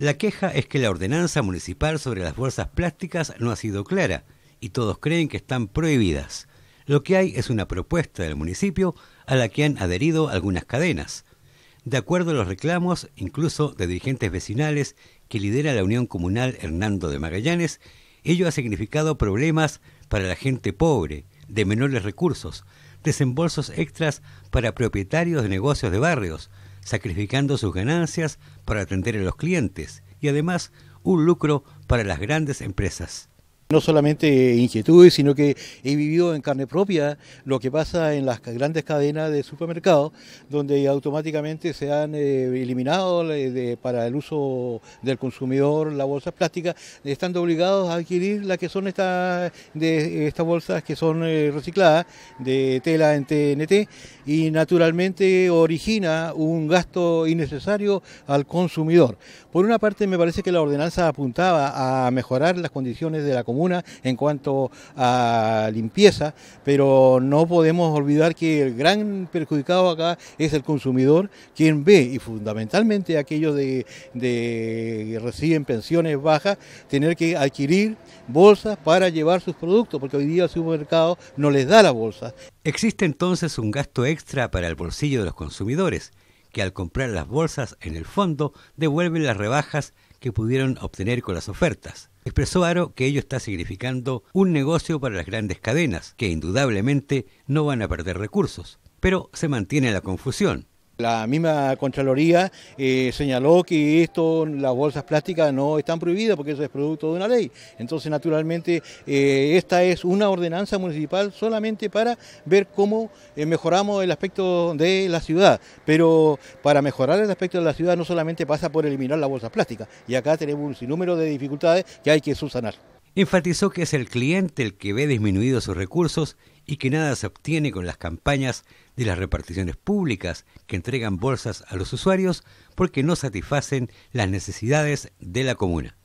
La queja es que la ordenanza municipal sobre las bolsas plásticas no ha sido clara y todos creen que están prohibidas. Lo que hay es una propuesta del municipio a la que han adherido algunas cadenas. De acuerdo a los reclamos, incluso de dirigentes vecinales que lidera la Unión Comunal Hernando de Magallanes, ello ha significado problemas para la gente pobre, de menores recursos, desembolsos extras para propietarios de negocios de barrios, sacrificando sus ganancias para atender a los clientes y además un lucro para las grandes empresas. No solamente inquietudes, sino que he vivido en carne propia lo que pasa en las grandes cadenas de supermercados, donde automáticamente se han eh, eliminado eh, para el uso del consumidor las bolsas plásticas, estando obligados a adquirir las que son estas estas bolsas que son eh, recicladas de tela en TNT y naturalmente origina un gasto innecesario al consumidor. Por una parte me parece que la ordenanza apuntaba a mejorar las condiciones de la comunidad en cuanto a limpieza, pero no podemos olvidar que el gran perjudicado acá es el consumidor, quien ve y fundamentalmente aquellos de, que reciben pensiones bajas, tener que adquirir bolsas para llevar sus productos, porque hoy día el supermercado no les da la bolsa. Existe entonces un gasto extra para el bolsillo de los consumidores que al comprar las bolsas en el fondo devuelven las rebajas que pudieron obtener con las ofertas. Expresó Aro que ello está significando un negocio para las grandes cadenas, que indudablemente no van a perder recursos. Pero se mantiene la confusión. La misma Contraloría eh, señaló que esto, las bolsas plásticas no están prohibidas porque eso es producto de una ley. Entonces, naturalmente, eh, esta es una ordenanza municipal solamente para ver cómo eh, mejoramos el aspecto de la ciudad. Pero para mejorar el aspecto de la ciudad no solamente pasa por eliminar las bolsas plásticas. Y acá tenemos un sinnúmero de dificultades que hay que subsanar. Enfatizó que es el cliente el que ve disminuidos sus recursos y que nada se obtiene con las campañas de las reparticiones públicas que entregan bolsas a los usuarios porque no satisfacen las necesidades de la comuna.